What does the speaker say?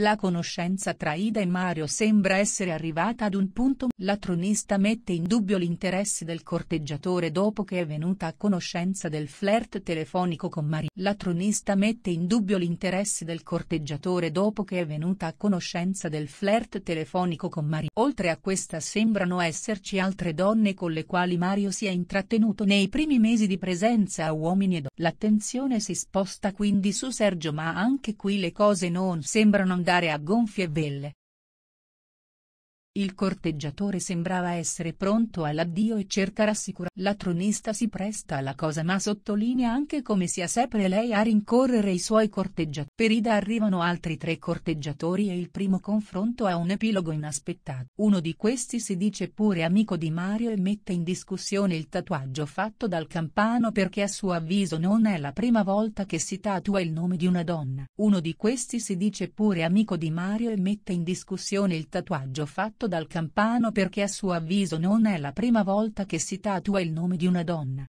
La conoscenza tra Ida e Mario sembra essere arrivata ad un punto. La tronista mette in dubbio l'interesse del corteggiatore dopo che è venuta a conoscenza del flirt telefonico con Maria. La tronista mette in dubbio l'interesse del corteggiatore dopo che è venuta a conoscenza del flirt telefonico con Maria. Oltre a questa sembrano esserci altre donne con le quali Mario si è intrattenuto nei primi mesi di presenza a uomini e donne. L'attenzione si sposta quindi su Sergio ma anche qui le cose non sembrano andare dare a gonfie belle. Il corteggiatore sembrava essere pronto all'addio e cerca rassicurare. La tronista si presta alla cosa ma sottolinea anche come sia sempre lei a rincorrere i suoi corteggiatori. Per Ida arrivano altri tre corteggiatori e il primo confronto ha un epilogo inaspettato. Uno di questi si dice pure amico di Mario e mette in discussione il tatuaggio fatto dal campano perché a suo avviso non è la prima volta che si tatua il nome di una donna. Uno di questi si dice pure amico di Mario e mette in discussione il tatuaggio fatto dal Campano perché a suo avviso non è la prima volta che si tatua il nome di una donna.